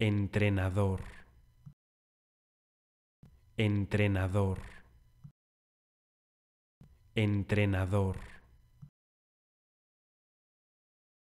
entrenador, entrenador, entrenador.